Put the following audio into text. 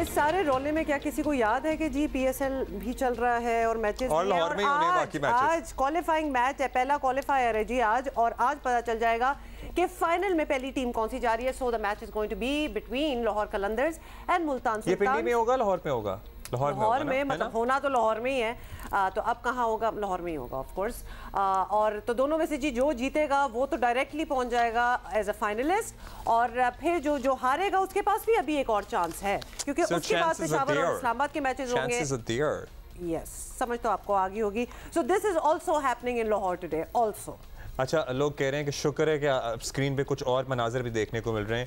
इस सारे रोले में क्या किसी को याद है कि जी पीएसएल भी चल रहा है और मैचेस और लाहौर में होने बाकी मैचेस आज क्वालिफाइंग मैच है पहला क्वालिफायर है जी आज और आज पता चल जाएगा कि फाइनल में पहली टीम कौन सी जा रही है so the match is going to be between Lahore Qalandars and Multan ये पिंडी में होगा लाहौर में होगा लाहौर में, में मतलब होना तो लाहौर में ही है आ, तो अब कहाँ होगा लाहौर में ही होगा ऑफकोर्स और तो दोनों में से जी जो जीतेगा वो तो डायरेक्टली पहुँच जाएगा एज अ फाइनलिस्ट और फिर जो जो हारेगा उसके पास भी अभी एक और चांस है क्योंकि so उसके पास पेशावर और इस्लामाबाद के मैचेज होंगे यस समझ तो आपको आगे होगी so this is also happening in Lahore today also अच्छा लोग कह रहे हैं कि शुक्र है कि स्क्रीन पे कुछ और मनाजर भी देखने को मिल रहे हैं